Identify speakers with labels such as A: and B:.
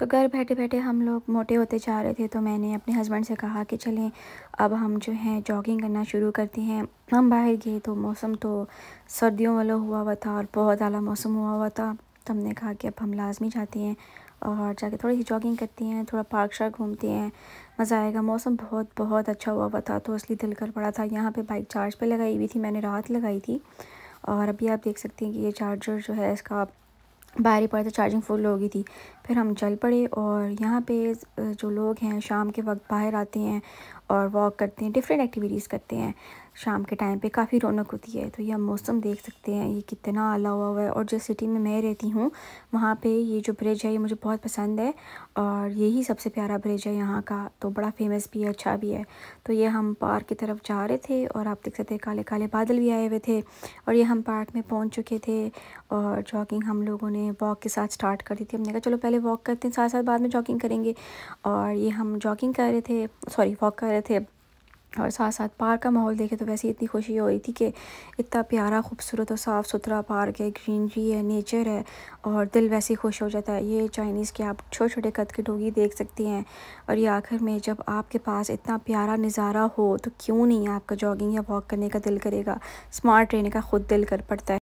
A: तो घर बैठे बैठे हम लोग मोटे होते जा रहे थे तो मैंने अपने हस्बैंड से कहा कि चलें अब हम जो हैं जॉगिंग करना शुरू करते हैं हम बाहर गए तो मौसम तो सर्दियों वाला हुआ हुआ था और बहुत अला मौसम हुआ हुआ था तो हमने कहा कि अब हम लाजमी जाते हैं और जाके थोड़ी सी जॉगिंग करती हैं थोड़ा पार्क शार्क घूमती हैं मज़ा आएगा मौसम बहुत बहुत अच्छा हुआ हुआ था तो इसलिए दिल कर पड़ा था यहाँ पे बाइक चार्ज पे लगाई हुई थी मैंने रात लगाई थी और अभी आप देख सकते हैं कि ये चार्जर जो है इसका बाहर ही पड़ा चार्जिंग फुल हो गई थी फिर हम चल पड़े और यहाँ पे जो लोग हैं शाम के वक्त बाहर आते हैं और वॉक करते हैं डिफरेंट एक्टिविटीज़ करते हैं शाम के टाइम पे काफ़ी रौनक होती है तो ये हम मौसम देख सकते हैं ये कितना आला हुआ हुआ है और जिस सिटी में मैं रहती हूँ वहाँ पे ये जो ब्रिज है ये मुझे बहुत पसंद है और यही सबसे प्यारा ब्रिज है यहाँ का तो बड़ा फेमस भी है अच्छा भी है तो ये हम पार्क की तरफ जा रहे थे और आप देख सकते काले काले बादल भी आए हुए थे और ये हम पार्क में पहुँच चुके थे और जॉगिंग हम लोगों ने वॉक के साथ स्टार्ट कर दी थी हमने कहा चलो पहले वॉक करते हैं साथ साथ बाद में जॉगिंग करेंगे और ये हम जॉगिंग कर रहे थे सॉरी वॉक कर रहे रहे थे और साथ साथ पार्क का माहौल देखे तो वैसे इतनी खुशी हो रही थी कि इतना प्यारा खूबसूरत और साफ़ सुथरा पार्क है ग्रीनरी है नेचर है और दिल वैसे खुश हो जाता है ये चाइनीज़ के आप छोटे छोटे कद के डोगी देख सकते हैं और ये आखिर में जब आपके पास इतना प्यारा नज़ारा हो तो क्यों नहीं आपका जॉगिंग या वॉक करने का दिल करेगा स्मार्ट रहने का ख़ुद दिल कर पड़ता है